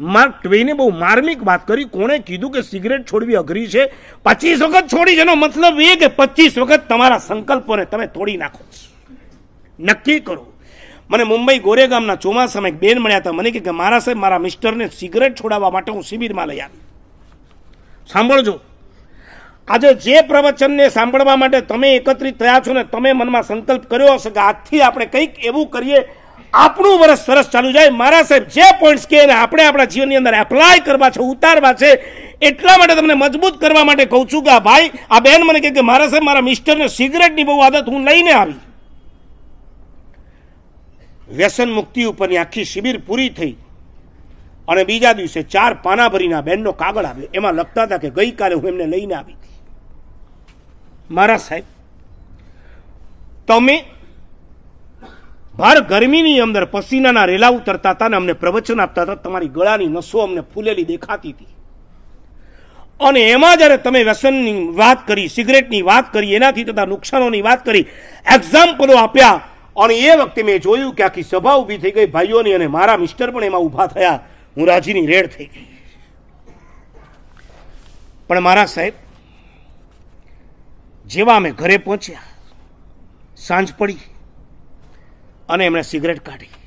mark ટ્વેને બહુ માર્મિક વાત કરી કોણે કીધું કે સિગરેટ છોડવી અઘરી છે પચીસ વખત છોડી જેનો મતલબ એ કે પચીસ વખત તમારા સંકલ્પોને તમે તોડી નાખો નક્કી કરો મને મુંબઈ ગોરેગામના ચોમાસામાં એક બેન મળ્યા હતા મને કે મારા સાહેબ મારા મિસ્ટરને સિગરેટ છોડાવવા માટે હું શિબિરમાં લઈ આવી સાંભળજો આજે જે પ્રવચનને સાંભળવા માટે તમે એકત્રિત થયા છો ને તમે મનમાં સંકલ્પ કર્યો હશે કે આજથી આપણે કંઈક એવું કરીએ આપણું વર્ષ સરસ ચાલુ જાય મારા સાહેબ જે પોઈન્ટ્સ કે એને આપણે આપણા જીવનની અંદર એપ્લાય કરવા છે ઉતારવા છે એટલા માટે તમને મજબૂત કરવા માટે કહું છું કે આ ભાઈ આ બેન મને કહે કે મારા સાહેબ મારા મિસ્ટરને સિગરેટની બહુ આદત હું લઈને આવી વ્યસન મુક્તિ ઉપરની આખી શિબિર પૂરી થઈ અને બીજા દિવસે ચાર પાના ભરીના બેનનો કાગળ આવ્યો એમાં લખતા હતા કે ગઈકાલે હું એમને લઈને આવી મારા સાહેબ તમે ભાર ગરમીની અંદર પસીનાના રેલા ઉતરતા હતા ને અમને પ્રવચન આપતા હતા તમારી ગળાની નસો અમને ફૂલેલી દેખાતી હતી અને એમાં જ્યારે તમે વ્યસનની વાત કરી સિગરેટની વાત કરી એનાથી થતા નુકસાનોની વાત કરી એક્ઝામ્પલો આપ્યા અને એ વખતે મેં જોયું કે આખી સભા ઊભી થઈ ગઈ ભાઈઓની અને મારા મિસ્ટર પણ એમાં ઊભા થયા હું રાજીની રેડ થઈ ગઈ પણ મારા સાહેબ જેવા અમે ઘરે પહોંચ્યા સાંજ પડી અને એમણે સિગરેટ કાઢી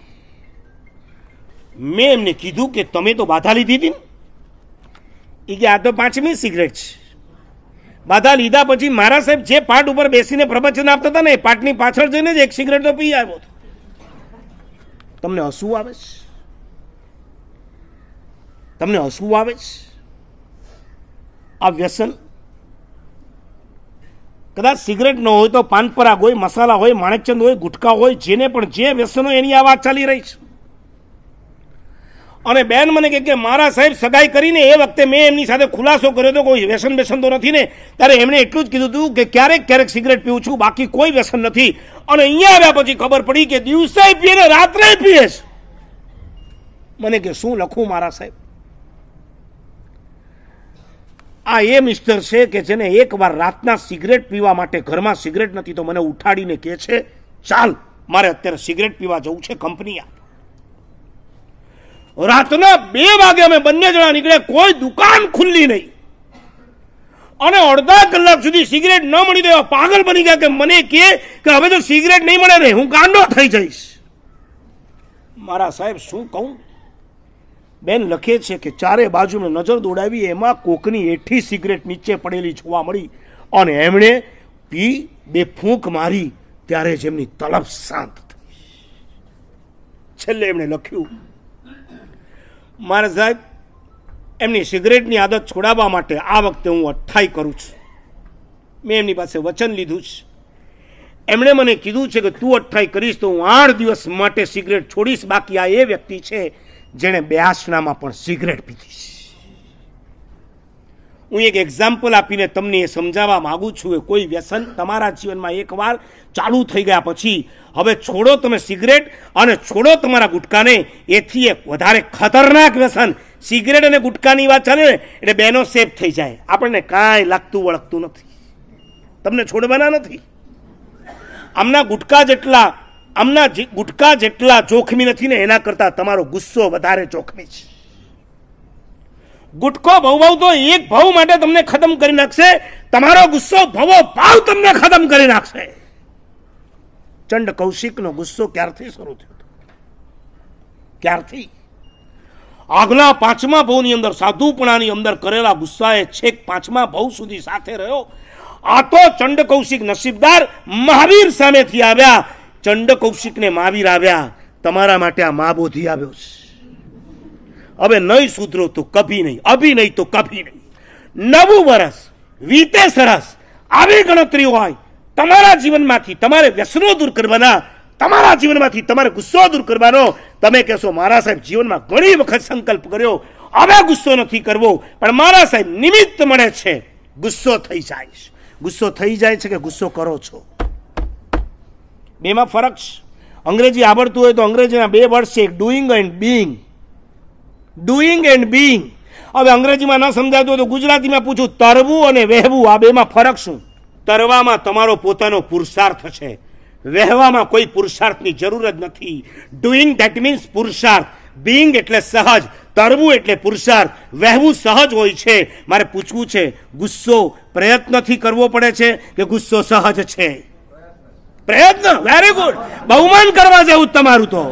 મેં એમને કીધું કે તમે તો બાધા લીધી હતી એ કે આ તો પાંચમી સિગરેટ છે બાધા લીધા પછી મારા સાહેબ જે પાટ ઉપર બેસીને પ્રવચન આપતા હતા ને એ પાટની પાછળ જઈને જ એક સિગરેટ તો પી આવ્યો હતો તમને હસવું આવે છે તમને હસવું આવે છે આ વ્યસન કદાચ સિગરેટ ન હોય તો પાનપરાગ હોય મસાલા હોય માણેકચંદ હોય ગુટકા હોય જેને પણ જે વ્યસનો એની આ વાત ચાલી રહી છે અને બેન મને કહે કે મારા સાહેબ સગાઈ કરીને એ વખતે મેં એમની સાથે ખુલાસો કર્યો હતો કોઈ વ્યસન બેસન તો નથી ને ત્યારે એમણે એટલું જ કીધું હતું કે ક્યારેક ક્યારેક સિગરેટ પીવું છું બાકી કોઈ વ્યસન નથી અને અહીંયા આવ્યા પછી ખબર પડી કે દિવસે પીએ ને રાત્રે પીએ મને કે શું લખું મારા સાહેબ આ એ મિસ્ટર છે કે જેને એકવાર રાતના સિગરેટ પીવા માટે ઘરમાં સિગરેટ નથી તો મને ઉઠાડીને કહે છે ચાલ મારે અત્યારે સિગરેટ પીવા જવું છે કંપની આપ રાતના બે વાગે અમે બંને જણા નીકળે કોઈ દુકાન ખુલ્લી નહીં અને અડધા કલાક સુધી સિગરેટ ન મળી દેવા પાગલ બની ગયા કે મને કહે કે હવે તો સિગરેટ નહીં મળે ને હું ગાંડો થઈ જઈશ મારા સાહેબ શું કહું બેન લખે છે કે ચારે બાજુને નજર દોડાવી એમાં કોકની એઠી સિગરેટ નીચે પડેલી જોવા મળી અને એમણે પી બે ફૂંક મારી ત્યારે જેમની તલબ શાંત થઈ છેલ્લે એમણે લખ્યું મારા સાહેબ એમની સિગરેટની આદત છોડાવવા માટે આ વખતે હું અઠ્ઠાઈ કરું છું મેં એમની પાસે વચન લીધું છે એમણે મને કીધું છે કે તું અઠ્ઠાઈ કરીશ તો હું આઠ દિવસ માટે સિગરેટ છોડીશ બાકી આ એ વ્યક્તિ છે જેણે બેહાસણામાં પણ સિગરેટ પીધી હું એક એક્ઝામ્પલ આપીને તમને એ સમજાવવા માગું છું કે કોઈ વ્યસન તમારા જીવનમાં એકવાર ચાલુ થઈ ગયા પછી હવે છોડો તમે સિગરેટ અને છોડો તમારા ગુટકાને એથી એક વધારે ખતરનાક વ્યસન સિગરેટ અને ગુટકાની વાત ચાલે ને એટલે બેનો સેફ થઈ જાય આપણને કાંઈ લાગતું વળગતું નથી તમને છોડવાના નથી આમના ગુટકા જેટલા આમના ગુટકા જેટલા જોખમી નથી ને એના કરતાં તમારો ગુસ્સો વધારે જોખમી છે ગુટકો ભવ તો એક ભાવ માટે તમને ખતમ કરી નાખશે તમારો ગુસ્સો ભવો ભાવ તમને ખતમ કરી નાખશે ચંડ કૌશિકનો ગુસ્સો ક્યારથી શરૂ થયો હતો ક્યારથી આગલા પાંચમા ભાવની અંદર સાધુપણાની અંદર કરેલા ગુસ્સાએ છેક પાંચમા ભવ સુધી સાથે રહ્યો આ તો ચંડ કૌશિક નસીબદાર મહાવીર સામેથી આવ્યા ચંડ કૌશિકને મહાવીર આવ્યા તમારા માટે આ મહાબોધિ આવ્યો છે હવે નહીં સુધરો તો કભી નહીં અભી નહીં તો કભી નહીં નવું વરસ વીતે સરસ આવી ગણતરી હોય તમારા જીવનમાંથી તમારે વ્યસનો દૂર કરવાના તમારા જીવનમાંથી તમારે ગુસ્સો દૂર કરવાનો તમે કહેશો મારા સાહેબ જીવનમાં ઘણી વખત સંકલ્પ કર્યો હવે ગુસ્સો નથી કરવો પણ મારા સાહેબ નિમિત્ત મળે છે ગુસ્સો થઈ જાય છે ગુસ્સો થઈ જાય છે કે ગુસ્સો કરો છો બેમાં ફરક અંગ્રેજી આવડતું હોય તો અંગ્રેજીના બે વર્ડ છે doing and being doing and being હવે અંગ્રેજીમાં ન સમજાતું હોય તો ગુજરાતીમાં પૂછું તરવું અને વહેવું આ બેમાં ફરક શું તરવામાં તમારો પોતાનો પુરુષાર્થ છે વહેવામાં કોઈ પુરુષાર્થની જરૂર જ નથી ડુઈંગ ધેટ મીન્સ પુરુષાર્થ બિંગ એટલે સહજ તરવું એટલે પુરુષાર્થ વહેવું સહજ હોય છે મારે પૂછવું છે ગુસ્સો પ્રયત્નથી કરવો પડે છે કે ગુસ્સો સહજ છે પ્રયત્ન વેરી ગુડ બહુમાન કરવા જેવું તમારું તો